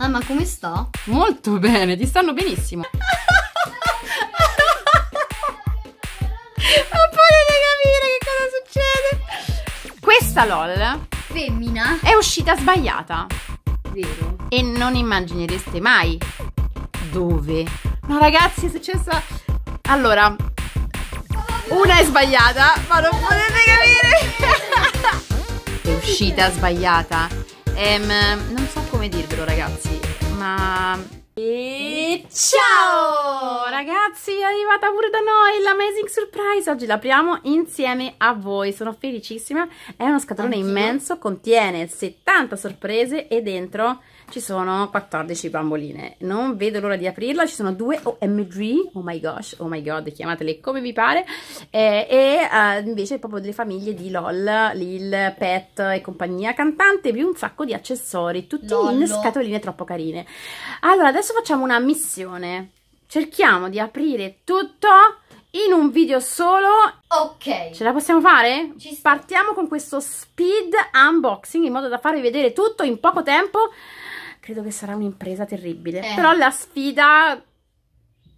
Ah, ma come sto? Molto bene, ti stanno benissimo. non voglio capire che cosa succede. Questa LOL... Femmina. È uscita sbagliata. Vero. E non immaginereste mai dove. Ma ragazzi, è successa... Allora, una è sbagliata, ma non potete capire. è uscita sbagliata. Um, non so come dirvelo, ragazzi prossima e ciao! ragazzi, è arrivata pure da noi l'Amazing Surprise, oggi l'apriamo insieme a voi, sono felicissima, è uno scatolone immenso, contiene 70 sorprese e dentro ci sono 14 bamboline, non vedo l'ora di aprirla, ci sono due OMG, oh my gosh, oh my god, chiamatele come vi pare, eh, e eh, invece proprio delle famiglie di LOL, Lil, Pet e compagnia cantante, più un sacco di accessori, tutti Lollo. in scatoline troppo carine. Allora, adesso facciamo una missione cerchiamo di aprire tutto in un video solo. Ok. Ce la possiamo fare? Ci Partiamo con questo speed unboxing in modo da farvi vedere tutto in poco tempo. Credo che sarà un'impresa terribile. Eh. Però la sfida...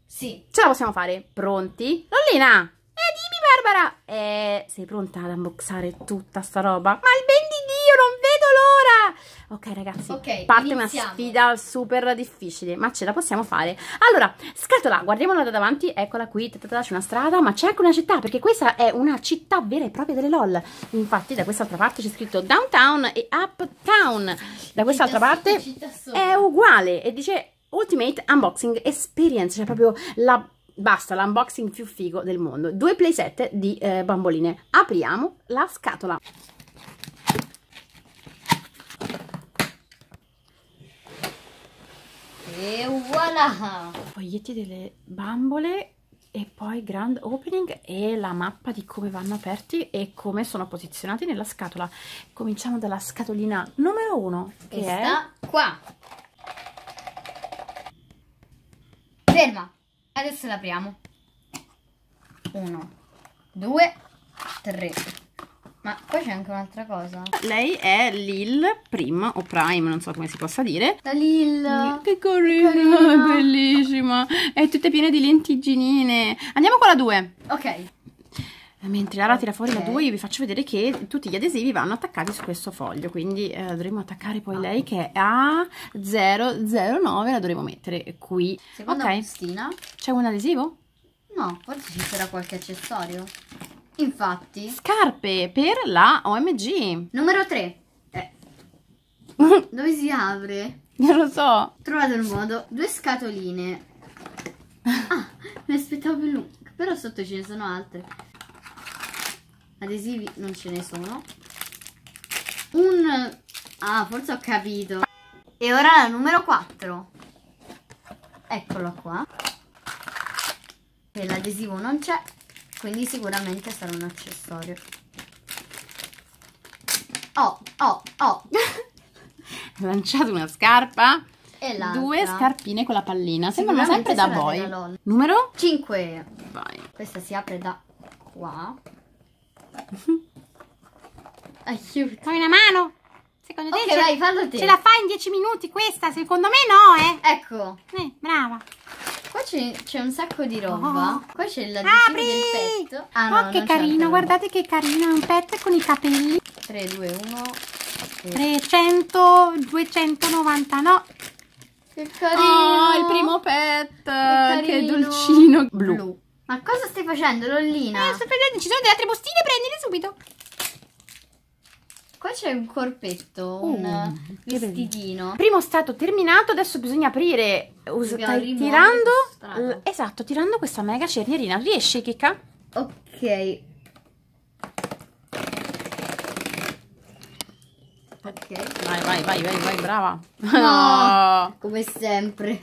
Sì. Ce la possiamo fare. Pronti? Lollina! E eh, dimmi Barbara! Eh, sei pronta ad unboxare tutta sta roba? Ma il ben non vedo l'ora! Ok ragazzi, okay, parte iniziamo. una sfida super difficile, ma ce la possiamo fare. Allora, scatola, guardiamola da davanti, eccola qui, c'è una strada, ma c'è anche una città, perché questa è una città vera e propria delle LOL. Infatti da quest'altra parte c'è scritto downtown e uptown, da quest'altra parte è uguale e dice Ultimate Unboxing Experience, cioè proprio la basta l'unboxing più figo del mondo. Due playset di eh, bamboline. Apriamo la scatola. E voilà! Foglietti delle bambole e poi grand opening e la mappa di come vanno aperti e come sono posizionati nella scatola. Cominciamo dalla scatolina numero uno che, che sta è... qua. Ferma, adesso l'apriamo. Uno, due, tre... Ma poi c'è anche un'altra cosa. Lei è Lil Prim o Prime, non so come si possa dire. La Lil. Che carina, carina. bellissima. È tutta piena di lentiginine. Andiamo con la 2. Ok. Mentre Lara tira fuori okay. la 2 io vi faccio vedere che tutti gli adesivi vanno attaccati su questo foglio, quindi eh, dovremo attaccare poi ah. lei che è A009, la dovremo mettere qui. Secondo ok. C'è un adesivo? No, forse ci sarà qualche accessorio. Infatti. Scarpe per la OMG. Numero 3. Eh. Dove si apre? Non lo so. Trovate il modo. Due scatoline. Ah, mi aspettavo più lungo. Però sotto ce ne sono altre. Adesivi non ce ne sono. Un... Ah, forse ho capito. E ora la numero 4. Eccola qua. E l'adesivo non c'è quindi sicuramente sarà un accessorio oh oh oh ho lanciato una scarpa e l'altra due scarpine con la pallina sembrano sempre da voi numero 5 vai questa si apre da qua aiuto fai una mano secondo te okay, vai, fallo te. ce la fai in 10 minuti questa secondo me no eh ecco eh, brava Qua c'è, un sacco di roba. Oh. Qua c'è il Apri! del petto. Ah, no, oh, che carino, guardate che carino, è un pet con i capelli. 3, 2, 1, 300, 290, no. Che carino! Oh, il primo pet! Che, che dolcino blu. blu. Ma cosa stai facendo, Lollina? Eh, sto prendendo, ci sono delle altre bustine, prendile subito. Qua c'è un corpetto, un uh, vestitino. Primo stato terminato, adesso bisogna aprire tirando esatto, tirando questa mega cernierina. Riesci, Kika? Ok. Ok. Vai, vai, vai, vai, vai brava. No, come sempre.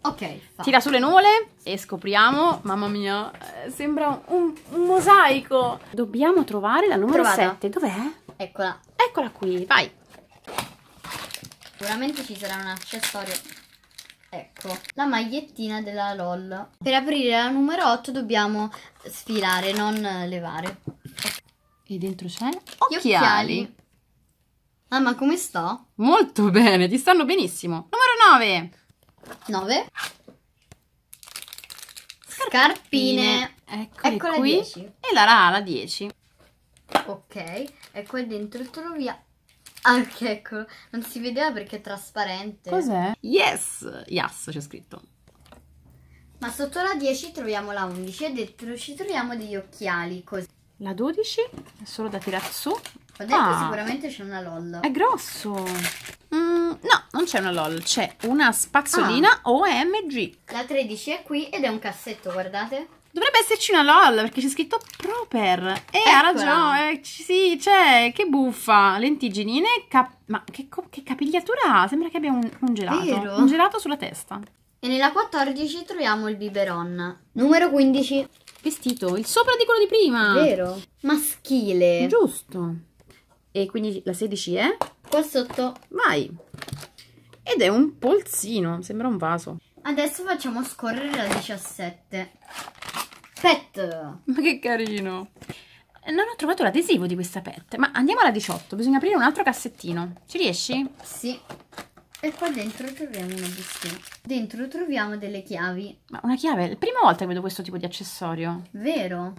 Ok. Fa. Tira sulle nuvole e scopriamo, mamma mia, eh, sembra un, un mosaico. Dobbiamo trovare la numero Trovata. 7. Dov'è? Eccola. Eccola qui, vai. Sicuramente ci sarà un accessorio. Ecco, la magliettina della LOL. Per aprire la numero 8 dobbiamo sfilare, non levare. E dentro c'è? Occhiali. occhiali. Mamma, ah, come sto? Molto bene, ti stanno benissimo. Numero 9. 9. Scarpine. Scarpine. Eccole Ecco qui. E la Rala 10 ok e qua dentro troviamo anche ah, eccolo non si vedeva perché è trasparente cos'è? yes yes c'è scritto ma sotto la 10 troviamo la 11 e dentro ci troviamo degli occhiali così la 12 è solo da tirare su ho detto ah, sicuramente c'è una LOL è grosso mm, no non c'è una LOL c'è una spazzolina ah. OMG la 13 è qui ed è un cassetto guardate Dovrebbe esserci una LOL perché c'è scritto proper. E Eccola. ha ragione. Eh, sì, c'è. Che buffa. Lentiginine. Cap- ma che, che, capigliatura ha? Sembra che abbia un, un gelato. Vero? Un gelato sulla testa. E nella 14 troviamo il biberon. Numero 15. Vestito. Il sopra di quello di prima. Vero. Maschile. Giusto. E quindi la 16 è? Qua sotto. Vai. Ed è un polsino. Sembra un vaso. Adesso facciamo scorrere la 17 pet! Ma che carino! Non ho trovato l'adesivo di questa pet, ma andiamo alla 18, bisogna aprire un altro cassettino. Ci riesci? Sì. E qua dentro troviamo una bustina. Dentro troviamo delle chiavi. Ma una chiave? È la prima volta che vedo questo tipo di accessorio. Vero.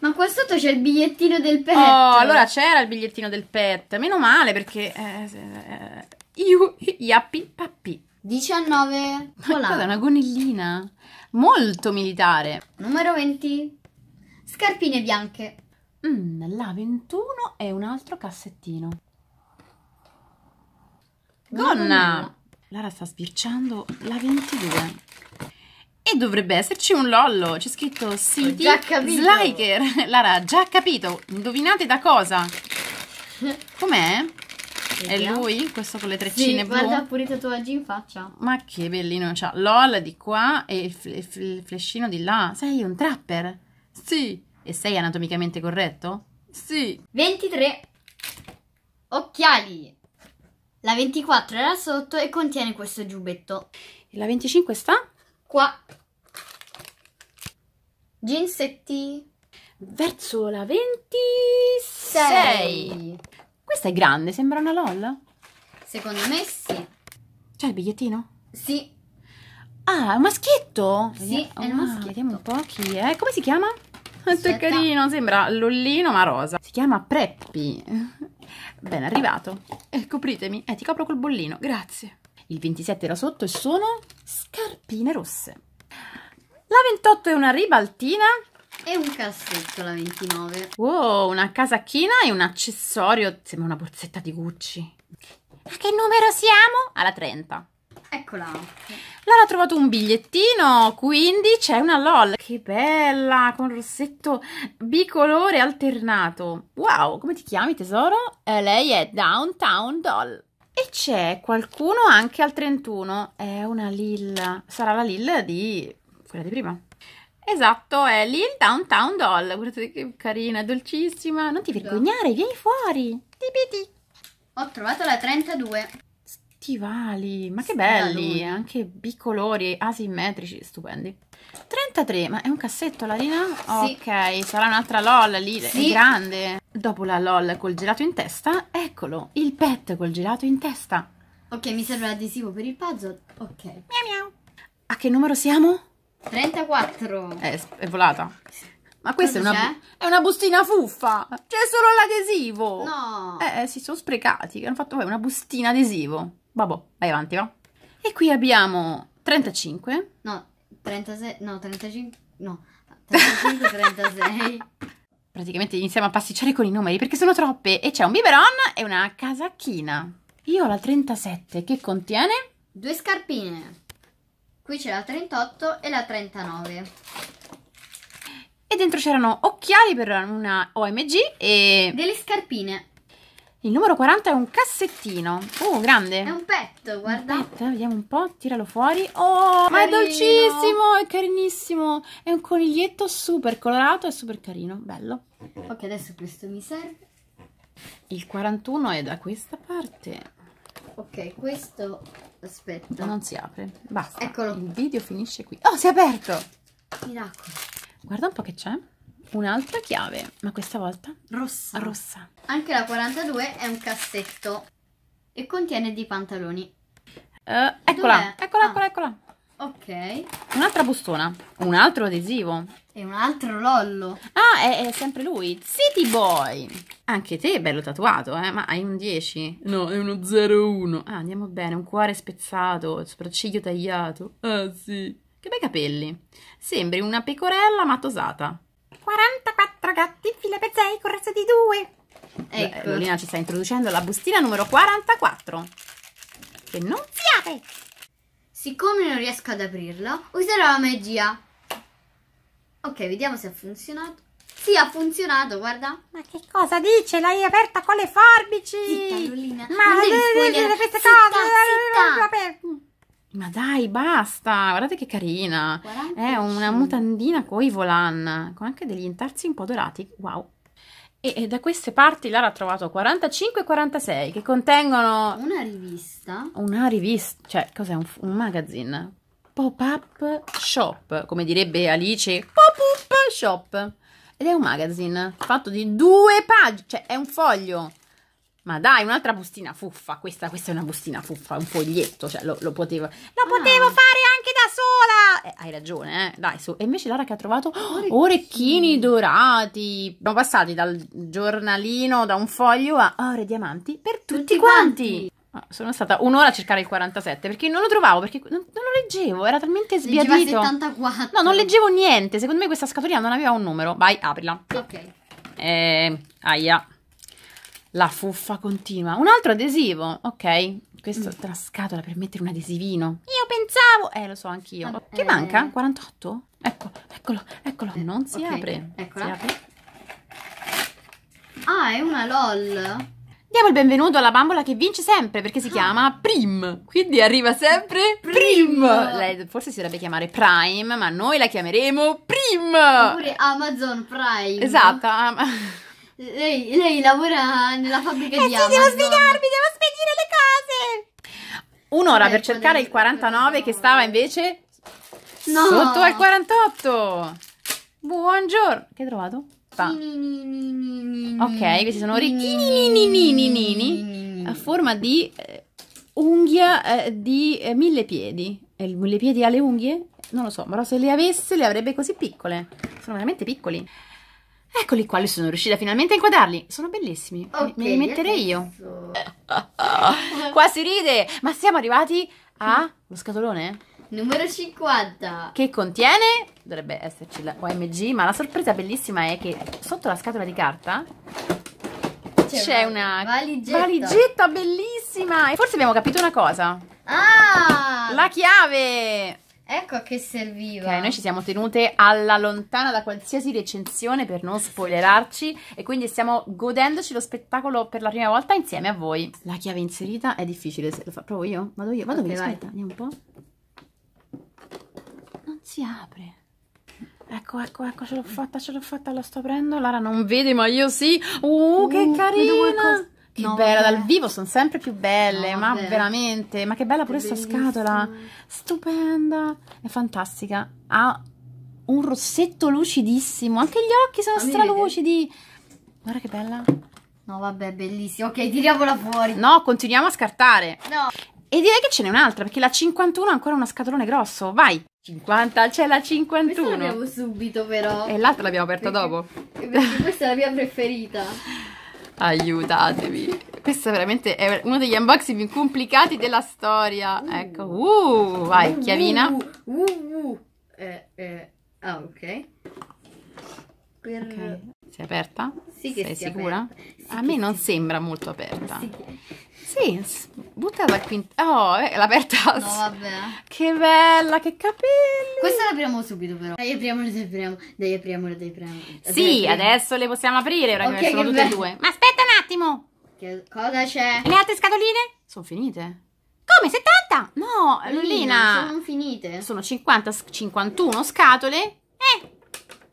Ma qua sotto c'è il bigliettino del pet. Oh, allora c'era il bigliettino del pet. Meno male perché... Eh, eh, iu, yappi, pappi. 19. Ma cos'è una gonnellina? Molto militare. Numero 20. Scarpine bianche. Mm, la 21 è un altro cassettino. Gonna! Lara sta sbirciando la 22. E dovrebbe esserci un lollo. C'è scritto City Sliker. Lara, ha già capito. Indovinate da cosa? Com'è? È lui? Questo con le treccine sì, blu? guarda pure i tatuaggi in faccia. Ma che bellino c'ha. LOL di qua e il, fl il flescino di là. Sei un trapper? Sì. E sei anatomicamente corretto? Sì. 23. Occhiali. La 24 era sotto e contiene questo giubbetto. E la 25 sta? Qua. Ginsetti. Verso la 26. 6. Questa è grande, sembra una LOL. Secondo me sì. C'è il bigliettino? Sì. Ah, è un maschietto? Sì, oh, è un ah, maschietto. Vediamo un po' chi è. Come si chiama? Quanto è carino, sembra l'ollino ma rosa. Si chiama Preppy. Ben arrivato. Eh, copritemi. Eh, ti copro col bollino, grazie. Il 27 era sotto e sono scarpine rosse. La 28 è una ribaltina e un cassetto la 29. Wow, una casacchina e un accessorio, sembra una borsetta di Gucci. A che numero siamo? Alla 30. Eccola. Lara ha trovato un bigliettino, quindi c'è una LOL. Che bella, con rossetto bicolore alternato. Wow, come ti chiami tesoro? Eh, lei è Downtown Doll. E c'è qualcuno anche al 31, è una Lil, sarà la Lil di quella di prima. Esatto, è lì il Downtown Doll. Guardate che carina, dolcissima. Non ti vergognare, vieni fuori. Tipiti. Ho trovato la 32. Stivali, ma che belli, anche bicolori, asimmetrici, stupendi. 33, ma è un cassetto Larina? Sì. Ok, sarà un'altra LOL lì, sì. è grande. Dopo la LOL col gelato in testa, eccolo, il pet col gelato in testa. Ok, mi serve l'adesivo per il puzzle. Ok. Miau miau. A che numero siamo? 34. Eh, è volata. Ma questa è una, è una, bustina fuffa. C'è solo l'adesivo. No. Eh, eh si sono sprecati. Che hanno fatto una bustina adesivo. Vabbè, vai avanti, va. E qui abbiamo 35. No, 36. No, 35. No, 35, 36. Praticamente iniziamo a pasticciare con i numeri perché sono troppe. E c'è un biberon e una casacchina. Io ho la 37 che contiene... Due scarpine qui c'è la 38 e la 39 e dentro c'erano occhiali per una OMG e delle scarpine il numero 40 è un cassettino. Oh, grande. È un petto, guarda. Un petto, eh, vediamo un po', tiralo fuori. Oh, carino. ma è dolcissimo, è carinissimo. È un coniglietto super colorato e super carino, bello. Ok, adesso questo mi serve. Il 41 è da questa parte. Ok, questo aspetta non si apre basta eccolo il video finisce qui oh si è aperto miracolo guarda un po' che c'è un'altra chiave ma questa volta rossa rossa anche la 42 è un cassetto e contiene dei pantaloni uh, eccola eccola, ah. eccola eccola eccola Ok. Un'altra bustona, un altro adesivo. E un altro lollo. Ah, è, è, sempre lui, City Boy. Anche te è bello tatuato, eh? Ma hai un 10? No, è uno 01. Ah, andiamo bene, un cuore spezzato, il sopracciglio tagliato. Ah, sì. Che bei capelli. Sembri una pecorella matosata. 44 gatti, fila per 6, corazza di 2. Ecco. Lolina ci sta introducendo la bustina numero 44. Che non fiate! Siccome non riesco ad aprirla, userò la magia. Ok, vediamo se ha funzionato. Sì, ha funzionato, guarda. Ma che cosa dice? L'hai aperta con le forbici! Zitta, Ma non devi dire eh, eh, eh, Ma dai, basta! Guardate che carina! 45. È una mutandina coi volan, con anche degli intarsi un po' dorati. Wow! E, e da queste parti Lara ha trovato 45 e 46 che contengono... Una rivista. Una rivista, cioè cos'è un, un magazine? Pop-up shop, come direbbe Alice, pop-up shop. Ed è un magazine fatto di due pagine, cioè è un foglio ma dai, un'altra bustina fuffa. Questa, questa è una bustina fuffa, un foglietto. Cioè, lo, lo potevo. Lo ah. potevo fare anche da sola! Eh, hai ragione, eh. Dai, su. E invece Lara che ha trovato orecchini, orecchini dorati. Siamo passati dal giornalino, da un foglio a ore diamanti per tutti, tutti quanti. quanti. Ah, sono stata un'ora a cercare il 47 perché non lo trovavo, perché non, non lo leggevo, era talmente sbiadito. 74. No, non leggevo niente. Secondo me questa scatolina non aveva un numero. Vai, aprila. Ok. Eh, aia. La fuffa continua. Un altro adesivo, ok. Questo mm. la scatola per mettere un adesivino. Io pensavo... Eh, lo so anch'io. Ah, che eh... manca? 48? Ecco, eccolo, eccolo. Non si okay. apre. Eccola. Si apre. Ah, è una LOL. Diamo il benvenuto alla bambola che vince sempre perché si ah. chiama Prim. Quindi arriva sempre Prim. Prim. forse si dovrebbe chiamare Prime, ma noi la chiameremo Prim. Oppure Amazon Prime. Esatto. Lei, lei lavora nella fabbrica eh di sì, Amazon. devo svegliarmi, devo spedire le cose. Un'ora Vabbè, per cercare il 49 che stava invece no. sotto al 48. Buongiorno. Che hai trovato? Ok, questi sono orecchini a forma di unghia eh, di eh, mille piedi. E il mille piedi ha le unghie? Non lo so, però se le avesse le avrebbe così piccole. Sono veramente piccoli. Eccoli qua, li sono riuscita finalmente a inquadrarli. Sono bellissimi. Okay, Me li metterei io. qua si ride. Ma siamo arrivati a lo scatolone? Numero 50. Che contiene, dovrebbe esserci la OMG, ma la sorpresa bellissima è che sotto la scatola di carta c'è una valigetta. valigetta bellissima. E forse abbiamo capito una cosa. Ah! La chiave! Ecco a che serviva. Okay, noi ci siamo tenute alla lontana da qualsiasi recensione per non spoilerarci e quindi stiamo godendoci lo spettacolo per la prima volta insieme a voi. La chiave inserita è difficile, se lo fa proprio io. Vado io, vado okay, io, aspetta, andiamo un po'. Non si apre. Ecco, ecco, ecco, ce l'ho fatta, ce l'ho fatta, la sto aprendo. Lara non vede, ma io sì. Uh, uh che carina! Che no, bella, dal vivo sono sempre più belle, no, ma veramente, ma che bella pure questa scatola, stupenda, è fantastica, ha un rossetto lucidissimo, anche gli occhi sono stralucidi, guarda che bella. No vabbè, bellissima, ok tiriamola fuori. No, continuiamo a scartare. No. E direi che ce n'è un'altra, perché la 51 ha ancora uno scatolone grosso, vai. 50, c'è la 51. Questa l'abbiamo subito però. E l'altra l'abbiamo aperta perché, dopo. Perché questa è la mia preferita. Aiutatevi. Questo è veramente è uno degli unboxing più complicati della storia. ecco, uh, uh vai, uh, chiavina. Uh, uh, uh, eh, eh. Ah, ok. Per... Okay. Sei aperta? Sì che Sei sicura? Sì A me non sembra molto aperta. Sì. sì. Buttala al quinto. Oh, è eh, l'aperta. No, vabbè. Che bella, che capelli. Questa la apriamo subito, però. Dai, apriamole, dai, apriamo. Dai, apriamola, dai, apriamo. Sì, dai, adesso le possiamo aprire, Ora Okay, sono tutte e due. Ma aspetta un attimo. Che cosa c'è? Le altre scatoline? Sono finite. Come 70? No, Lolina. Sono finite. Sono 50, 51 scatole. Eh,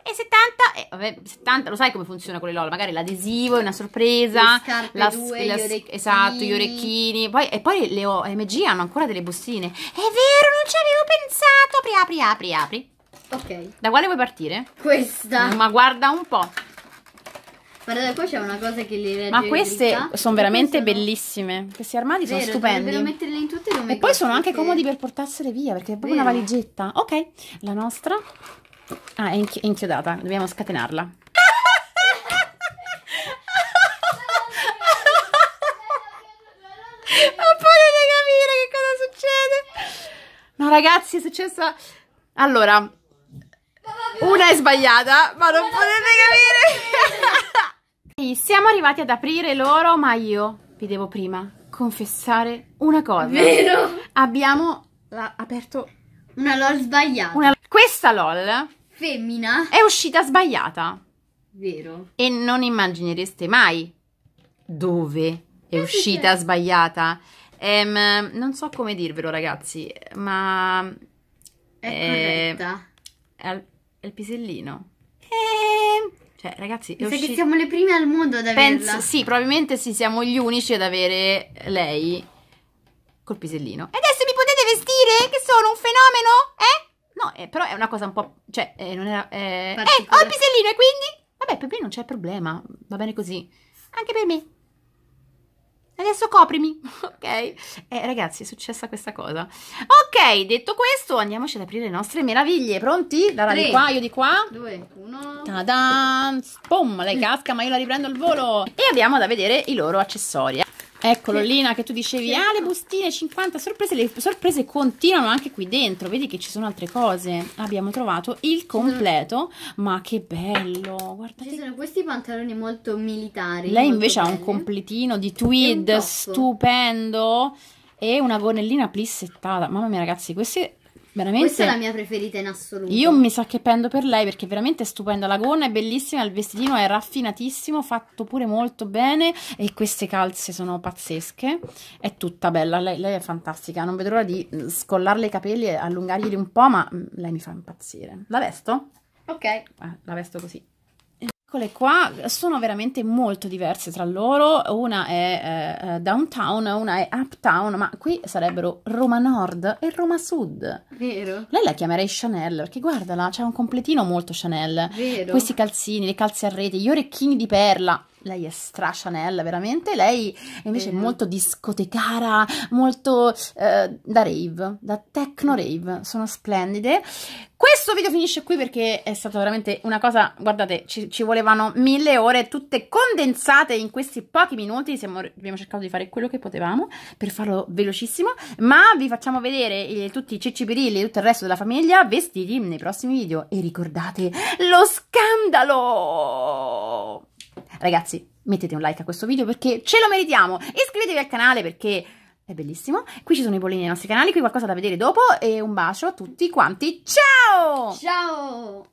e 70, eh, vabbè, 70, lo sai come funziona con le LOL, magari l'adesivo è una sorpresa, la, due, la, gli orecchini. esatto, gli orecchini, poi, e poi le OMG hanno ancora delle bustine, è vero, non ci avevo pensato, apri, apri, apri, apri. Ok. Da quale vuoi partire? Questa. Ma guarda un po'. Guarda, qua c'è una cosa che li regge Ma queste sono veramente sono... bellissime. Questi armadi Vero, sono stupendi. Devo metterle in tutte e E poi sono anche comodi per portarsele via, perché è proprio Vero. una valigetta. Ok, la nostra. Ah, è, inchi è inchiodata, dobbiamo scatenarla. non capire che cosa succede. No, ragazzi, è successa. Allora, una è sbagliata, ma non potete capire. Siamo arrivati ad aprire loro, ma io vi devo prima confessare una cosa. Vero? Abbiamo aperto una LOL sbagliata. Una questa LOL femmina è uscita sbagliata. Vero. E non immaginereste mai dove è eh uscita certo. sbagliata. Ehm, non so come dirvelo, ragazzi, ma... È eh, corretta. È, al, è il pisellino. Ehm, cioè, ragazzi, è uscita... che siamo le prime al mondo ad averla. Penso, sì, probabilmente sì, siamo gli unici ad avere lei col pisellino. E adesso mi potete vestire? Che sono un fenomeno? Eh? No, eh, però è una cosa un po'... Cioè, eh, non era... Eh, eh, ho oh, il pisellino e quindi? Vabbè, per me non c'è problema, va bene così. Anche per me. Adesso coprimi, ok? Eh, ragazzi, è successa questa cosa. Ok, detto questo, andiamoci ad aprire le nostre meraviglie. Pronti? Lara Tre, di qua, io di qua. Due, uno. Ta-da! Boom, lei casca, ma io la riprendo al volo. E abbiamo da vedere i loro accessori, Eccolo sì. Lina che tu dicevi, sì. ah le bustine 50 sorprese, le sorprese continuano anche qui dentro, vedi che ci sono altre cose. Abbiamo trovato il mhm. completo, mm. ma che bello, guardate. Ci sono questi pantaloni molto militari. Lei molto invece belli. ha un completino di tweed stupendo e una gonnellina plissettata. Mamma mia ragazzi, queste Veramente, Questa è la mia preferita in assoluto. Io mi sa che pendo per lei perché è veramente stupenda. La gonna è bellissima, il vestitino è raffinatissimo, fatto pure molto bene e queste calze sono pazzesche. È tutta bella, lei, lei è fantastica. Non vedo l'ora di mm, scollarle i capelli e allungarglieli un po', ma mm, lei mi fa impazzire. La vesto? Ok. Eh, la vesto così piccole qua sono veramente molto diverse tra loro, una è eh, eh, downtown, una è uptown, ma qui sarebbero Roma Nord e Roma Sud. Vero. Lei la chiamerei Chanel, perché guardala, c'è un completino molto Chanel. Vero. Questi calzini, le calze a rete, gli orecchini di perla lei è stra Chanel, veramente. Lei invece è mhm. molto discotecara, molto eh, da rave, da techno rave. Sono splendide. Questo video finisce qui perché è stata veramente una cosa, guardate, ci, ci volevano mille ore tutte condensate in questi pochi minuti, Siamo, abbiamo cercato di fare quello che potevamo per farlo velocissimo, ma vi facciamo vedere il, tutti i ciccipirilli e tutto il resto della famiglia vestiti nei prossimi video e ricordate lo scandalo! Ragazzi, mettete un like a questo video perché ce lo meritiamo. Iscrivetevi al canale perché è bellissimo. Qui ci sono i bollini dei nostri canali, qui qualcosa da vedere dopo e un bacio a tutti quanti. Ciao! Ciao!